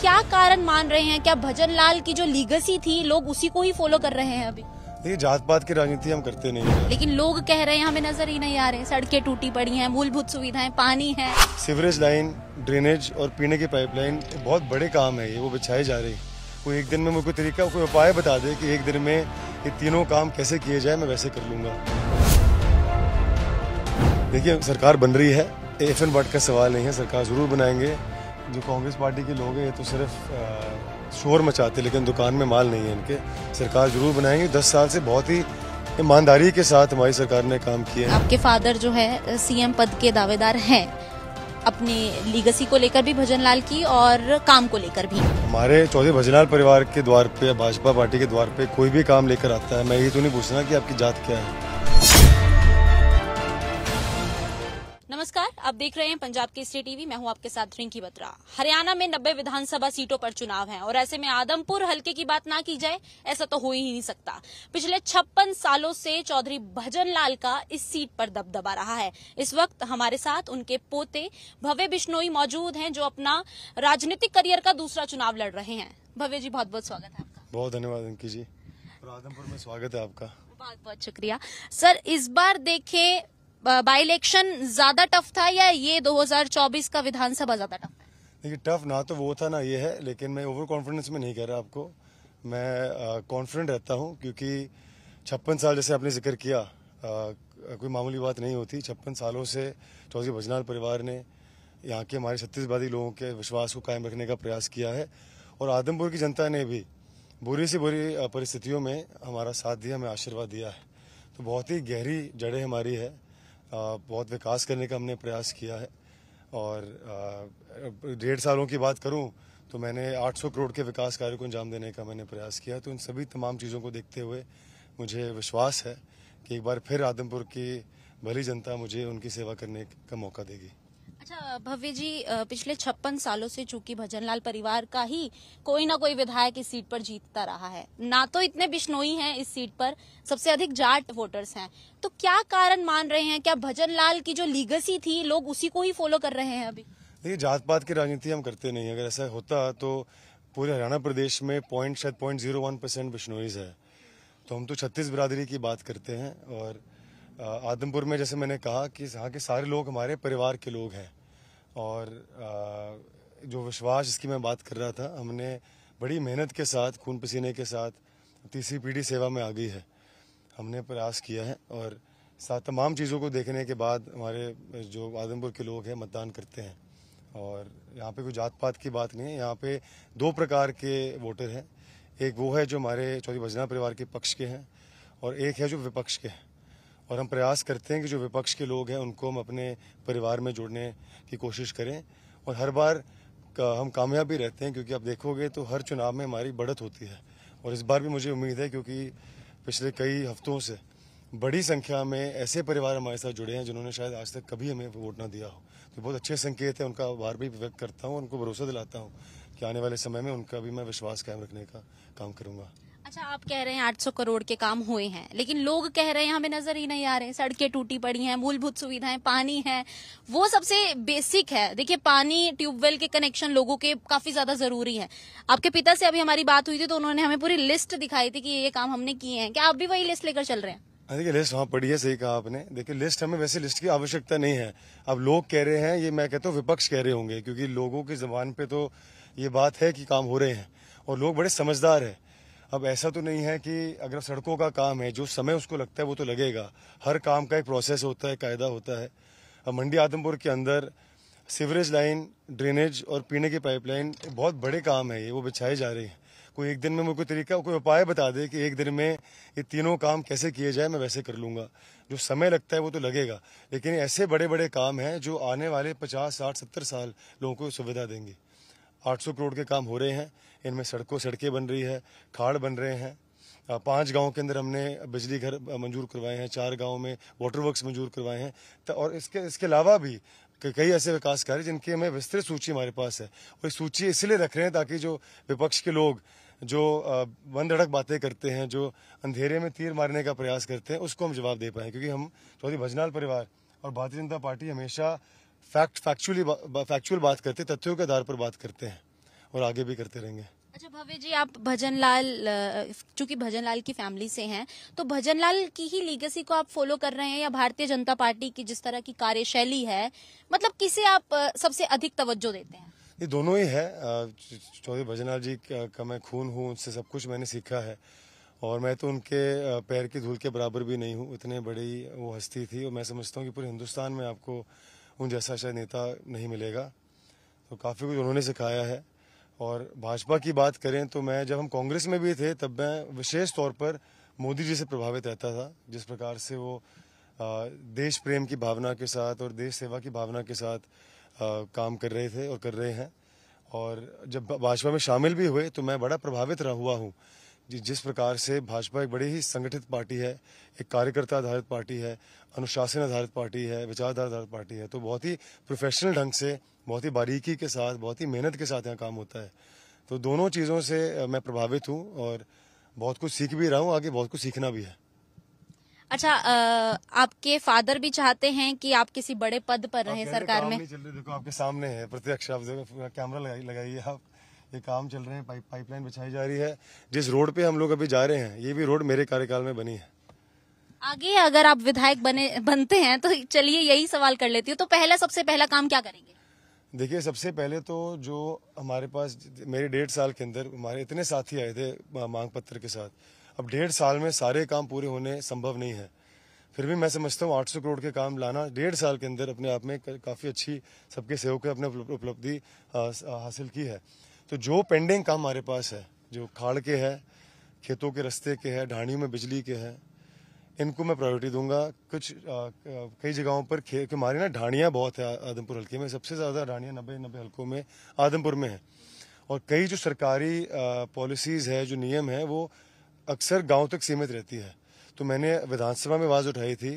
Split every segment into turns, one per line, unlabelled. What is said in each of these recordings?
क्या कारण मान रहे हैं क्या भजन लाल की जो लीगसी थी लोग उसी को ही फॉलो कर रहे हैं अभी
देखिए जात पात की राजनीति हम करते नहीं है
लेकिन लोग कह रहे हैं हमें नजर ही नहीं आ रहे सड़कें टूटी पड़ी हैं मूलभूत सुविधाएं पानी है
सीवरेज लाइन ड्रेनेज और पीने की पाइपलाइन बहुत बड़े काम है ये वो बिछाए जा रहे है कोई एक दिन में मुझे कोई तरीका कोई उपाय बता दे कि एक दिन में ये तीनों काम कैसे किए जाए मैं वैसे कर लूंगा देखिए सरकार बन रही है एफ एन वार्ड का सवाल नहीं है सरकार जरूर बनाएंगे जो कांग्रेस पार्टी के लोग हैं ये तो सिर्फ शोर मचाते लेकिन दुकान में माल नहीं है इनके सरकार जरूर बनाएंगे दस साल से बहुत ही ईमानदारी के साथ हमारी सरकार ने काम किया है
आपके फादर जो है सीएम पद के दावेदार हैं अपनी लीगसी को लेकर भी भजनलाल की और काम को लेकर भी
हमारे चौधरी भजनलाल परिवार के द्वार पे भाजपा पार्टी के द्वार पे कोई भी काम लेकर आता है मैं ये तो नहीं पूछना कि आपकी जात क्या है
आप देख रहे हैं पंजाब केसरी टीवी मैं हूं आपके साथ रिंकी बत्रा हरियाणा में 90 विधानसभा सीटों पर चुनाव है और ऐसे में आदमपुर हल्के की बात ना की जाए ऐसा तो हो ही नहीं सकता पिछले छप्पन सालों से चौधरी भजन लाल का इस सीट पर दबदबा रहा है इस वक्त हमारे साथ उनके पोते भव्य बिश्नोई मौजूद है जो अपना राजनीतिक करियर का दूसरा चुनाव लड़ रहे हैं भव्य जी बहुत बहुत स्वागत है
आपका बहुत धन्यवाद जी आदमपुर में स्वागत है आपका
बहुत बहुत शुक्रिया सर इस बार देखे बाई इलेक्शन ज्यादा टफ था या ये 2024 का विधानसभा ज्यादा टफ था
देखिए टफ ना तो वो था ना ये है लेकिन मैं ओवर कॉन्फिडेंस में नहीं कह रहा आपको मैं कॉन्फिडेंट रहता हूँ क्योंकि छप्पन साल जैसे आपने जिक्र किया आ, कोई मामूली बात नहीं होती छप्पन सालों से चौधरी भजनाल परिवार ने यहाँ के हमारे छत्तीसवादी लोगों के विश्वास को कायम रखने का प्रयास किया है और आदमपुर की जनता ने भी बुरी से बुरी परिस्थितियों में हमारा साथ दिया हमें आशीर्वाद दिया है तो बहुत ही गहरी जड़ें हमारी है बहुत विकास करने का हमने प्रयास किया है और डेढ़ सालों की बात करूं तो मैंने 800 करोड़ के विकास कार्यों को अंजाम देने का मैंने प्रयास किया तो इन सभी तमाम चीज़ों को देखते हुए मुझे विश्वास है कि एक बार फिर आदमपुर की भली जनता मुझे उनकी सेवा करने का मौका देगी
अच्छा, भव्य जी पिछले छप्पन सालों से चूंकि भजनलाल परिवार का ही कोई ना कोई विधायक इस सीट पर जीतता रहा है ना तो इतने बिश्नोई हैं इस सीट पर सबसे अधिक जाट वोटर्स हैं तो क्या कारण मान रहे हैं क्या भजनलाल की जो लीगसी थी लोग उसी को ही फॉलो कर रहे हैं अभी
देखिए जात पात की राजनीति हम करते नहीं अगर ऐसा होता तो पूरे हरियाणा प्रदेश में पॉइंट शायद point zero one percent Bishnois है तो हम तो छत्तीस बिरादरी की बात करते हैं और आदमपुर में जैसे मैंने कहा कि यहाँ के सारे लोग हमारे परिवार के लोग हैं और जो विश्वास जिसकी मैं बात कर रहा था हमने बड़ी मेहनत के साथ खून पसीने के साथ तीसरी पीढ़ी सेवा में आ गई है हमने प्रयास किया है और साथ तमाम चीज़ों को देखने के बाद हमारे जो आदमपुर के लोग हैं मतदान करते हैं और यहाँ पे कोई जात पात की बात नहीं है यहाँ पे दो प्रकार के वोटर हैं एक वो है जो हमारे चौधरी भजना परिवार के पक्ष के हैं और एक है जो विपक्ष के हैं और हम प्रयास करते हैं कि जो विपक्ष के लोग हैं उनको हम अपने परिवार में जोड़ने की कोशिश करें और हर बार का हम कामयाब भी रहते हैं क्योंकि आप देखोगे तो हर चुनाव में हमारी बढ़त होती है और इस बार भी मुझे उम्मीद है क्योंकि पिछले कई हफ्तों से बड़ी संख्या में ऐसे परिवार हमारे साथ जुड़े हैं जिन्होंने शायद आज तक कभी हमें वोट ना दिया हो तो बहुत अच्छे संकेत है उनका आभार भी व्यक्त करता हूँ उनको भरोसा दिलाता हूँ कि आने वाले समय में उनका भी मैं विश्वास कायम रखने का काम करूँगा
अच्छा आप कह रहे हैं 800 करोड़ के काम हुए हैं लेकिन लोग कह रहे हैं हमें नजर ही नहीं आ रहे सड़कें टूटी पड़ी हैं मूलभूत सुविधाएं पानी है वो सबसे बेसिक है देखिए पानी ट्यूबवेल के कनेक्शन लोगों के काफी ज्यादा जरूरी है आपके पिता से अभी हमारी बात हुई थी तो उन्होंने हमें पूरी लिस्ट दिखाई थी कि ये काम हमने किए हैं क्या आप भी वही लिस्ट लेकर चल रहे हैं
देखिए लिस्ट वहाँ पड़ी है सही कहा आपने देखिए लिस्ट हमें वैसे लिस्ट की आवश्यकता नहीं है अब लोग कह रहे हैं ये मैं कहता हूँ विपक्ष कह रहे होंगे क्योंकि लोगों की जबान पे तो ये बात है कि काम हो रहे हैं और लोग बड़े समझदार हैं अब ऐसा तो नहीं है कि अगर सड़कों का काम है जो समय उसको लगता है वो तो लगेगा हर काम का एक प्रोसेस होता है कायदा होता है अब मंडी आदमपुर के अंदर सीवरेज लाइन ड्रेनेज और पीने की पाइपलाइन बहुत बड़े काम है ये वो बिछाए जा रहे हैं कोई एक दिन में मुझे कोई तरीका कोई उपाय बता दे कि एक दिन में ये तीनों काम कैसे किए जाए मैं वैसे कर लूँगा जो समय लगता है वो तो लगेगा लेकिन ऐसे बड़े बड़े काम हैं जो आने वाले पचास साठ सत्तर साल लोगों को सुविधा देंगे आठ करोड़ के काम हो रहे हैं इनमें सड़कों सड़कें बन रही है खाड़ बन रहे हैं पांच गांव के अंदर हमने बिजली घर मंजूर करवाए हैं चार गांव में वाटर वर्क्स मंजूर करवाए हैं तो और इसके इसके अलावा भी कई ऐसे विकास कार्य जिनकी हमें विस्तृत सूची हमारे पास है और सूची इसलिए रख रहे हैं ताकि जो विपक्ष के लोग जो वन धड़क बातें करते हैं जो अंधेरे में तीर मारने का प्रयास करते हैं उसको हम जवाब दे पाए क्योंकि हम चौधरी भजनाल परिवार और भारतीय जनता पार्टी हमेशा फैक्ट फैक्चुअली फैक्चुअल बात करते तथ्यों के आधार पर बात करते हैं और आगे भी करते रहेंगे
अच्छा भव्य जी आप भजन लाल चूंकि भजन लाल की फैमिली से हैं तो भजन लाल की ही लीगेसी को आप फॉलो कर रहे हैं या भारतीय जनता पार्टी की जिस तरह की कार्यशैली है मतलब किसे आप सबसे अधिक तवज्जो देते हैं
ये दोनों ही है चौधरी भजन लाल जी का मैं खून हूँ उनसे सब कुछ मैंने सीखा है और मैं तो उनके पैर की धूल के बराबर भी नहीं हूँ इतने बड़ी वो हस्ती थी और मैं समझता हूँ कि पूरे हिंदुस्तान में आपको उन जैसा शायद नेता नहीं मिलेगा तो काफ़ी कुछ उन्होंने सिखाया है और भाजपा की बात करें तो मैं जब हम कांग्रेस में भी थे तब मैं विशेष तौर पर मोदी जी से प्रभावित रहता था जिस प्रकार से वो देश प्रेम की भावना के साथ और देश सेवा की भावना के साथ काम कर रहे थे और कर रहे हैं और जब भाजपा में शामिल भी हुए तो मैं बड़ा प्रभावित रहा हुआ हूँ जी जिस प्रकार से भाजपा एक बड़ी ही संगठित पार्टी है एक कार्यकर्ता आधारित पार्टी है अनुशासन आधारित पार्टी है विचारधारा आधारित पार्टी है तो बहुत ही प्रोफेशनल ढंग से बहुत ही बारीकी के साथ बहुत ही मेहनत के साथ यहाँ काम होता है तो दोनों चीज़ों से मैं प्रभावित हूँ और बहुत कुछ सीख भी रहा हूँ आगे बहुत कुछ सीखना भी है
अच्छा आ, आपके फादर भी चाहते हैं कि आप किसी बड़े
पद पर रहे सरकार में देखो आपके सामने है प्रत्यक्ष आप कैमरा लगाइए आप ये काम चल रहे हैं पाइप पाइपलाइन बिछाई जा रही है जिस रोड पे हम लोग अभी जा रहे हैं ये भी रोड मेरे कार्यकाल में बनी है
आगे अगर आप विधायक बने बनते हैं तो चलिए यही सवाल कर लेती हूँ तो पहला सबसे पहला काम क्या करेंगे
देखिए सबसे पहले तो जो हमारे पास मेरे डेढ़ साल के अंदर हमारे इतने साथी आए थे मांग पत्र के साथ अब डेढ़ साल में सारे काम पूरे होने संभव नहीं है फिर भी मैं समझता हूँ आठ करोड़ के काम लाना डेढ़ साल के अंदर अपने आप में काफ़ी अच्छी सबके सहयोग अपने उपलब्धि हासिल की है तो जो पेंडिंग काम हमारे पास है जो खाड़ के है खेतों के रस्ते के है ढाणियों में बिजली के हैं इनको मैं प्रायोरिटी दूंगा कुछ कई जगहों पर खे हमारी ना ढाणियाँ बहुत है आदमपुर हल्के में सबसे ज़्यादा ढाणियाँ नब्बे नब्बे हल्कों में आदमपुर में है और कई जो सरकारी पॉलिसीज़ है जो नियम है वो अक्सर गाँव तक सीमित रहती है तो मैंने विधानसभा में आवाज़ उठाई थी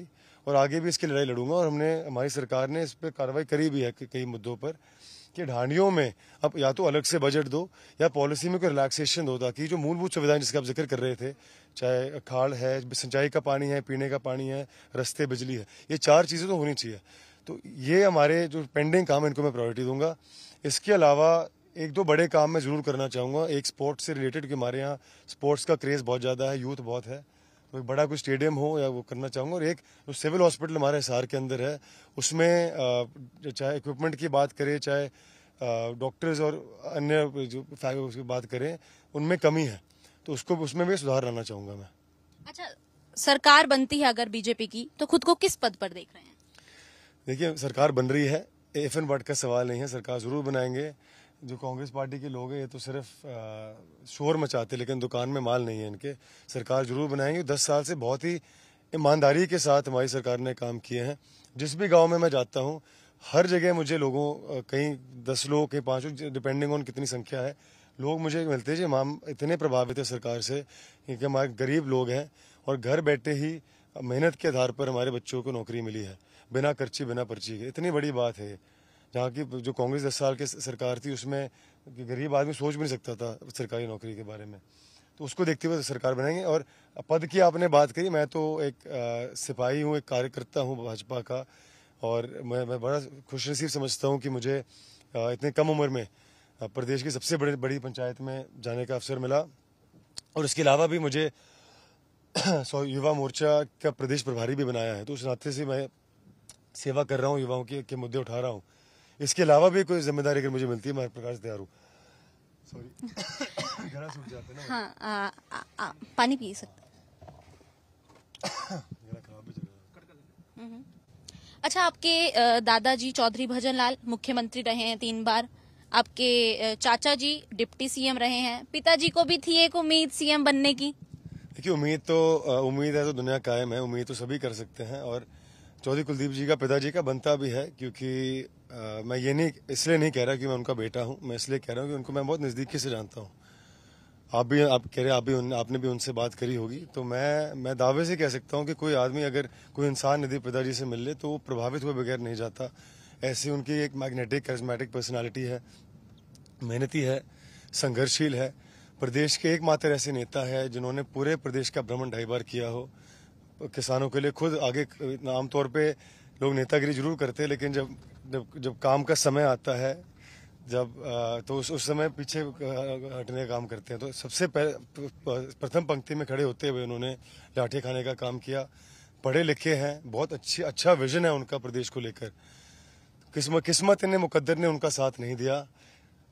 और आगे भी इसकी लड़ाई लड़ूंगा और हमने हमारी सरकार ने इस पर कार्रवाई करी भी है कई मुद्दों पर कि ढांडियों में अब या तो अलग से बजट दो या पॉलिसी में कोई रिलैक्सेशन दो ताकि जो मूलभूत सुविधाएं जिसका आप जिक्र कर रहे थे चाहे खाड़ है सिंचाई का पानी है पीने का पानी है रस्ते बिजली है ये चार चीज़ें तो होनी चाहिए तो ये हमारे जो पेंडिंग काम है इनको मैं प्रायोरिटी दूंगा इसके अलावा एक दो बड़े काम मैं ज़रूर करना चाहूँगा एक स्पोर्ट्स से रिलेटेड कि हमारे यहाँ स्पोर्ट्स का क्रेज़ बहुत ज़्यादा है यूथ बहुत है कोई बड़ा कोई स्टेडियम हो या वो करना चाहूँगा और एक जो सिविल हॉस्पिटल हमारे हिसार के अंदर है उसमें चाहे इक्विपमेंट की बात करें चाहे डॉक्टर्स और अन्य जो उसकी बात करें उनमें कमी है तो उसको उसमें भी सुधार लाना चाहूँगा मैं अच्छा
सरकार बनती है अगर बीजेपी की तो खुद को किस पद पर देख रहे हैं
देखिए सरकार बन रही है एफ एन का सवाल नहीं है सरकार जरूर बनाएंगे जो कांग्रेस पार्टी के लोग हैं ये तो सिर्फ शोर मचाते लेकिन दुकान में माल नहीं है इनके सरकार जरूर बनाएंगे दस साल से बहुत ही ईमानदारी के साथ हमारी सरकार ने काम किए हैं जिस भी गांव में मैं जाता हूं हर जगह मुझे लोगों कहीं दस लोग कहीं पाँच लोग डिपेंडिंग ऑन कितनी संख्या है लोग मुझे मिलते जी हम इतने प्रभावित है सरकार से क्योंकि हमारे गरीब लोग हैं और घर बैठे ही मेहनत के आधार पर हमारे बच्चों को नौकरी मिली है बिना खर्ची बिना पर्ची के इतनी बड़ी बात है जहाँ की जो कांग्रेस दस साल की सरकार थी उसमें गरीब आदमी सोच भी नहीं सकता था सरकारी नौकरी के बारे में तो उसको देखते हुए सरकार बनाएंगे और पद की आपने बात करी मैं तो एक सिपाही हूँ एक कार्यकर्ता हूँ भाजपा का और मैं मैं बड़ा खुश नसीब समझता हूँ कि मुझे इतने कम उम्र में प्रदेश की सबसे बड़ी बड़ी पंचायत में जाने का अवसर मिला और इसके अलावा भी मुझे युवा मोर्चा का प्रदेश प्रभारी भी बनाया है तो उस नाते से मैं सेवा कर रहा हूँ युवाओं के, के मुद्दे उठा रहा हूँ इसके अलावा भी कोई जिम्मेदारी अगर मुझे मिलती है मैं प्रकाश तैयार हूँ सॉरी सूख जाते ना
हाँ, पानी पी सकते हम्म हम्म। अच्छा आपके दादाजी चौधरी भजन लाल मुख्यमंत्री रहे हैं तीन बार आपके चाचा जी डिप्टी सीएम रहे हैं पिताजी को भी थी एक उम्मीद सीएम बनने की
देखिए उम्मीद तो उम्मीद है तो दुनिया कायम है उम्मीद तो सभी कर सकते हैं और चौधरी कुलदीप जी का पिताजी का बनता भी है क्योंकि आ, मैं ये नहीं इसलिए नहीं कह रहा कि मैं उनका बेटा हूँ मैं इसलिए कह रहा हूँ कि उनको मैं बहुत नज़दीकी से जानता हूँ आप भी आप कह रहे आप भी उन, आपने भी उनसे बात करी होगी तो मैं मैं दावे से कह सकता हूँ कि कोई आदमी अगर कोई इंसान निधि पिताजी से मिल ले तो वो प्रभावित हुए बगैर नहीं जाता ऐसी उनकी एक मैग्नेटिक करिज्मेटिक पर्सनैलिटी है मेहनती है संघर्षशील है प्रदेश के एकमात्र ऐसे नेता है जिन्होंने पूरे प्रदेश का भ्रमण ढाई बार किया हो किसानों के लिए खुद आगे आमतौर पर लोग नेतागिरी जरूर करते हैं लेकिन जब जब जब काम का समय आता है जब तो उस उस समय पीछे हटने का काम करते हैं तो सबसे तो, प्रथम पंक्ति में खड़े होते हुए उन्होंने लाठी खाने का काम किया पढ़े लिखे हैं बहुत अच्छी अच्छा विजन है उनका प्रदेश को लेकर किस्मत किस्मत ने मुकद्दर ने उनका साथ नहीं दिया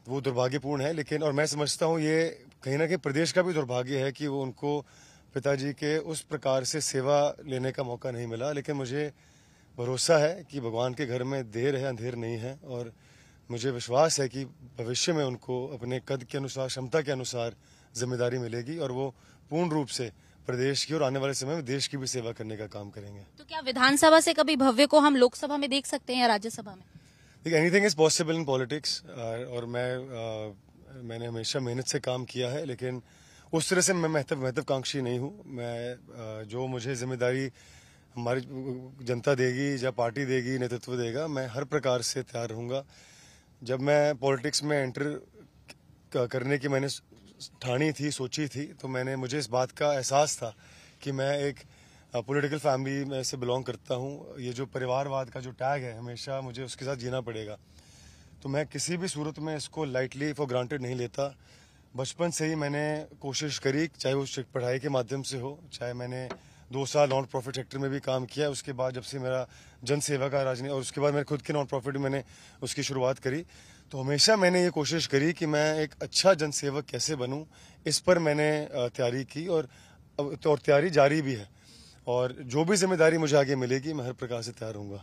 वो दुर्भाग्यपूर्ण है लेकिन और मैं समझता हूँ ये कहीं ना कहीं प्रदेश का भी दुर्भाग्य है कि वो उनको पिताजी के उस प्रकार से सेवा लेने का मौका नहीं मिला लेकिन मुझे भरोसा है कि भगवान के घर में देर है अंधेर नहीं है और मुझे विश्वास है कि भविष्य में उनको अपने कद के अनुसार क्षमता के अनुसार जिम्मेदारी मिलेगी और वो पूर्ण रूप से प्रदेश की और आने वाले समय में देश की भी सेवा करने का काम करेंगे
तो क्या विधानसभा से कभी भव्य को हम लोकसभा में देख सकते हैं या राज्यसभा में
देखिए anything is possible in politics और मैं आ, uh, मैंने हमेशा मेहनत से काम किया है लेकिन उस तरह से मैं महत्व महत्वाकांक्षी नहीं हूँ मैं आ, uh, जो मुझे जिम्मेदारी हमारी जनता देगी या पार्टी देगी नेतृत्व देगा मैं हर प्रकार से तैयार रहूँगा जब मैं पॉलिटिक्स में एंटर करने की मैंने ठानी थी सोची थी तो मैंने मुझे इस बात का एहसास था कि मैं एक पॉलिटिकल फैमिली में से बिलोंग करता हूँ ये जो परिवारवाद का जो टैग है हमेशा मुझे उसके साथ जीना पड़ेगा तो मैं किसी भी सूरत में इसको लाइटली फॉर ग्रांटेड नहीं लेता बचपन से ही मैंने कोशिश करी चाहे वो पढ़ाई के माध्यम से हो चाहे मैंने दो साल नॉन प्रॉफिट सेक्टर में भी काम किया उसके बाद जब से मेरा जन सेवा का राजनीति और उसके बाद मेरे खुद के नॉन प्रॉफिट मैंने उसकी शुरुआत करी तो हमेशा मैंने ये कोशिश करी कि मैं एक अच्छा जन सेवक कैसे बनूं इस पर मैंने तैयारी की और तो, और तैयारी जारी भी है और जो भी जिम्मेदारी मुझे आगे मिलेगी मैं हर प्रकार से तैयार हूँ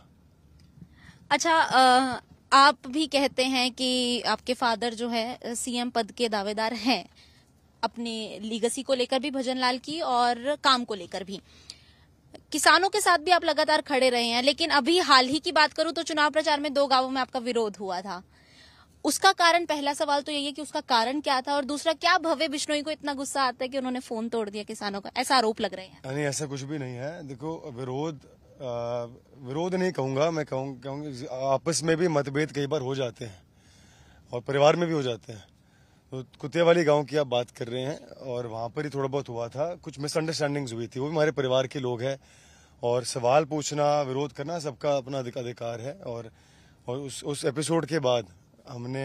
अच्छा आ, आप भी कहते हैं कि आपके फादर जो है सीएम पद के दावेदार हैं अपने लीगसी को लेकर भी भजन लाल की और काम को लेकर भी किसानों के साथ भी आप लगातार खड़े रहे हैं लेकिन अभी हाल ही की बात करूं तो चुनाव प्रचार में दो गांवों में आपका विरोध हुआ था उसका कारण पहला सवाल तो यही है कि उसका कारण क्या था और दूसरा क्या भव्य बिश्नोई को इतना गुस्सा आता है कि उन्होंने फोन तोड़ दिया किसानों का ऐसा आरोप लग रहे
हैं नहीं ऐसा कुछ भी नहीं है देखो विरोध आ, विरोध नहीं कहूंगा मैं कहूंगी आपस में भी मतभेद कई बार हो जाते हैं और परिवार में भी हो जाते हैं तो कुतियावाली गांव की आप बात कर रहे हैं और वहां पर ही थोड़ा बहुत हुआ था कुछ मिसअंडरस्टैंडिंग्स हुई थी वो भी हमारे परिवार के लोग हैं और सवाल पूछना विरोध करना सबका अपना अधिकार है और और उस उस एपिसोड के बाद हमने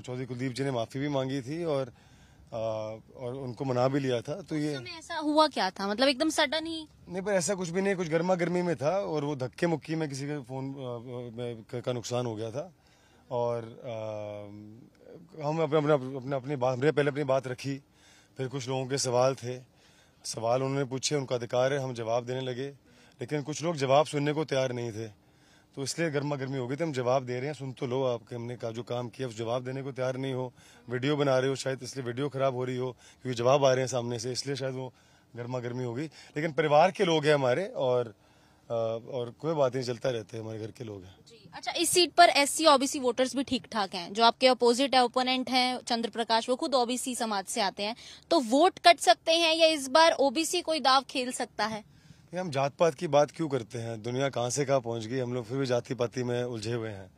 चौधरी कुलदीप जी ने माफ़ी भी मांगी थी और आ, और उनको मना भी लिया था तो ये
ऐसा हुआ क्या था मतलब एकदम सडन ही
नहीं पर ऐसा कुछ भी नहीं कुछ गर्मा गर्मी में था और वो धक्के मुक्की में किसी के फोन का नुकसान हो गया था और आ, हम अपने अपने अपने अपनी बात हमने पहले अपनी बात रखी फिर कुछ लोगों के सवाल थे सवाल उन्होंने पूछे उनका अधिकार है हम जवाब देने लगे लेकिन कुछ लोग जवाब सुनने को तैयार नहीं थे तो इसलिए गर्मा गर्मी हो गई थी हम जवाब दे रहे हैं सुन तो लो आपके हमने का जो काम किया जवाब देने को तैयार नहीं हो वीडियो बना रहे हो शायद इसलिए वीडियो खराब हो रही हो क्योंकि जवाब आ रहे हैं सामने से इसलिए शायद वो गर्मा गर्मी होगी लेकिन परिवार के लोग हैं हमारे और और कोई बात नहीं चलता रहते हमारे घर के लोग हैं
अच्छा इस सीट पर एस ओबीसी वोटर्स भी ठीक ठाक हैं जो आपके अपोजिट है ओपोनेंट हैं चंद्र प्रकाश वो खुद ओबीसी समाज से आते हैं तो वोट कट सकते हैं या इस बार ओबीसी कोई दाव खेल सकता है
हम जात पात की बात क्यों करते हैं दुनिया कहाँ से कहाँ पहुँच गई हम लोग फिर भी जाति पाति में उलझे हुए हैं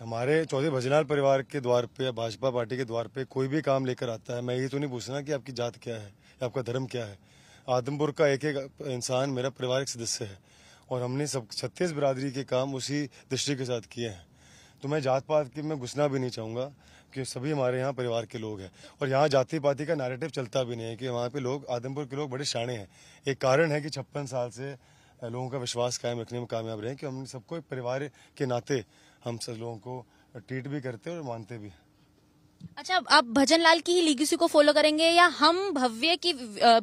हमारे चौधरी भजनाल परिवार के द्वार पे या भाजपा पार्टी के द्वार पे कोई भी काम लेकर आता है मैं ये तो नहीं पूछना कि आपकी जात क्या है आपका धर्म क्या है आदमपुर का एक एक इंसान मेरा पारिवारिक सदस्य है और हमने सब छत्तीस बिरादरी के काम उसी दृष्टि के साथ किए हैं तो मैं जात पात के मैं घुसना भी नहीं चाहूँगा कि सभी हमारे यहाँ परिवार के लोग हैं और यहाँ जाति पाति का नैरेटिव चलता भी नहीं है कि वहाँ पे लोग आदमपुर के लोग बड़े शाणे हैं एक कारण है कि छप्पन साल से लोगों का विश्वास कायम रखने में कामयाब रहे कि हम सबको परिवार के नाते हम सब लोगों को ट्रीट भी करते और मानते भी हैं
अच्छा आप भजन लाल की ही लीगेसी को फॉलो करेंगे या हम भव्य की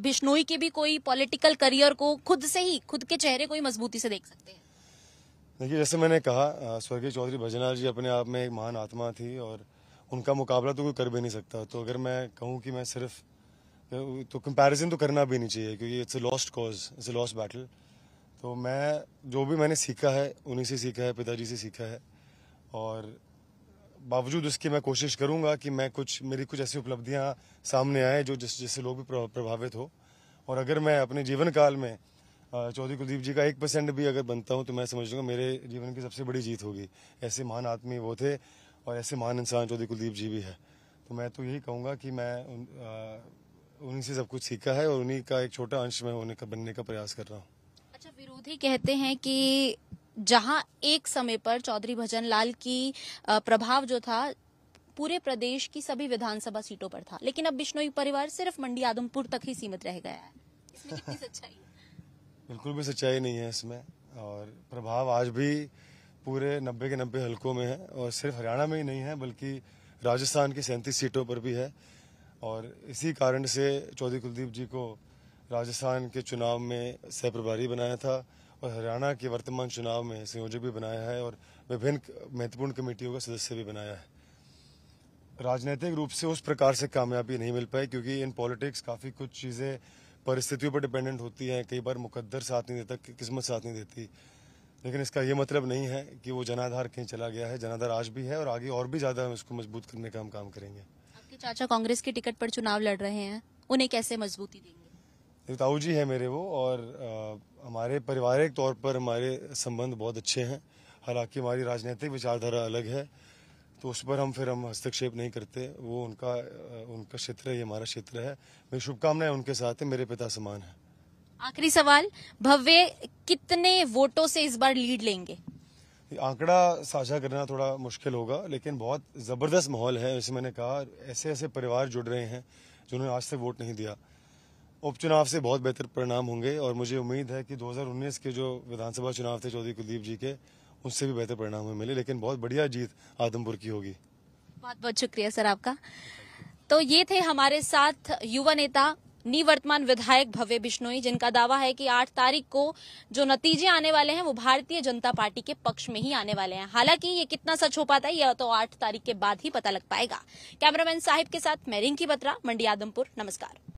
बिश्नोई के भी कोई पॉलिटिकल करियर को खुद से ही खुद के चेहरे को ही मजबूती से देख सकते हैं
देखिए जैसे मैंने कहा स्वर्गीय चौधरी भजन लाल जी अपने आप में एक महान आत्मा थी और उनका मुकाबला तो कोई कर भी नहीं सकता तो अगर मैं कहूँ कि मैं सिर्फ तो कंपेरिजन तो करना भी नहीं चाहिए क्योंकि it's a lost cause it's a lost battle तो मैं जो भी मैंने सीखा है उन्हीं से सीखा है पिताजी से सीखा है और बावजूद उसकी मैं कोशिश करूंगा कि मैं कुछ मेरी कुछ ऐसी उपलब्धियां सामने आए जो जिस जिससे लोग भी प्रभावित हो और अगर मैं अपने जीवन काल में चौधरी कुलदीप जी का एक परसेंट भी अगर बनता हूं तो मैं समझ लूँगा मेरे जीवन की सबसे बड़ी जीत होगी ऐसे महान आदमी वो थे और ऐसे महान इंसान चौधरी कुलदीप जी भी है तो मैं तो यही कहूँगा कि मैं उन्हीं से सब कुछ सीखा है और उन्हीं का एक छोटा अंश मैं होने का बनने का प्रयास कर रहा हूँ
अच्छा विरोधी कहते हैं कि जहां एक समय पर चौधरी भजन लाल की प्रभाव जो था पूरे प्रदेश की सभी विधानसभा सीटों पर था लेकिन अब बिश्नोई परिवार सिर्फ मंडी आदमपुर तक ही सीमित रह गया है इसमें कितनी सच्चाई
बिल्कुल भी सच्चाई नहीं है इसमें और प्रभाव आज भी पूरे नब्बे के नब्बे हलकों में है और सिर्फ हरियाणा में ही नहीं है बल्कि राजस्थान की सैंतीस सीटों पर भी है और इसी कारण से चौधरी कुलदीप जी को राजस्थान के चुनाव में सह प्रभारी बनाया था हरियाणा के वर्तमान चुनाव में संयोजक भी बनाया है और विभिन्न महत्वपूर्ण कमेटियों का सदस्य भी बनाया है राजनीतिक रूप से उस प्रकार से कामयाबी नहीं मिल पाई क्योंकि इन पॉलिटिक्स काफ़ी कुछ चीज़ें परिस्थितियों पर डिपेंडेंट होती हैं कई बार मुकद्दर साथ नहीं देता किस्मत साथ नहीं देती लेकिन इसका ये मतलब नहीं है कि वो जनाधार कहीं चला गया है जनाधार आज भी है और आगे और भी ज़्यादा हम इसको मजबूत करने का हम काम करेंगे आपके
चाचा कांग्रेस की टिकट पर चुनाव लड़ रहे हैं उन्हें कैसे मजबूती देंगे
ताऊ जी है मेरे वो और आ, हमारे पारिवारिक तौर पर हमारे संबंध बहुत अच्छे हैं हालांकि हमारी राजनीतिक विचारधारा अलग है तो उस पर हम फिर हम हस्तक्षेप नहीं करते वो उनका उनका क्षेत्र है ये हमारा क्षेत्र है मेरी शुभकामनाएं उनके साथ है मेरे पिता समान है
आखिरी सवाल भव्य कितने वोटों से इस बार लीड लेंगे
आंकड़ा साझा करना थोड़ा मुश्किल होगा लेकिन बहुत ज़बरदस्त माहौल है जैसे मैंने कहा ऐसे ऐसे परिवार जुड़ रहे हैं जिन्होंने आज तक वोट नहीं दिया उपचुनाव से बहुत बेहतर परिणाम होंगे और मुझे उम्मीद है कि 2019 के जो विधानसभा चुनाव थे चौधरी कुलदीप जी के उससे भी बेहतर परिणाम मिले लेकिन बहुत बढ़िया जीत आदमपुर की होगी
बहुत बहुत शुक्रिया सर आपका तो ये थे हमारे साथ युवा नेता निवर्तमान विधायक भव्य बिश्नोई जिनका दावा है कि 8 तारीख को जो नतीजे आने वाले हैं वो भारतीय जनता पार्टी के पक्ष में ही आने वाले हैं हालांकि ये कितना सच हो पाता है यह तो 8 तारीख के बाद ही पता लग पाएगा कैमरामैन साहिब के साथ मैं रिंकी बत्रा मंडी आदमपुर नमस्कार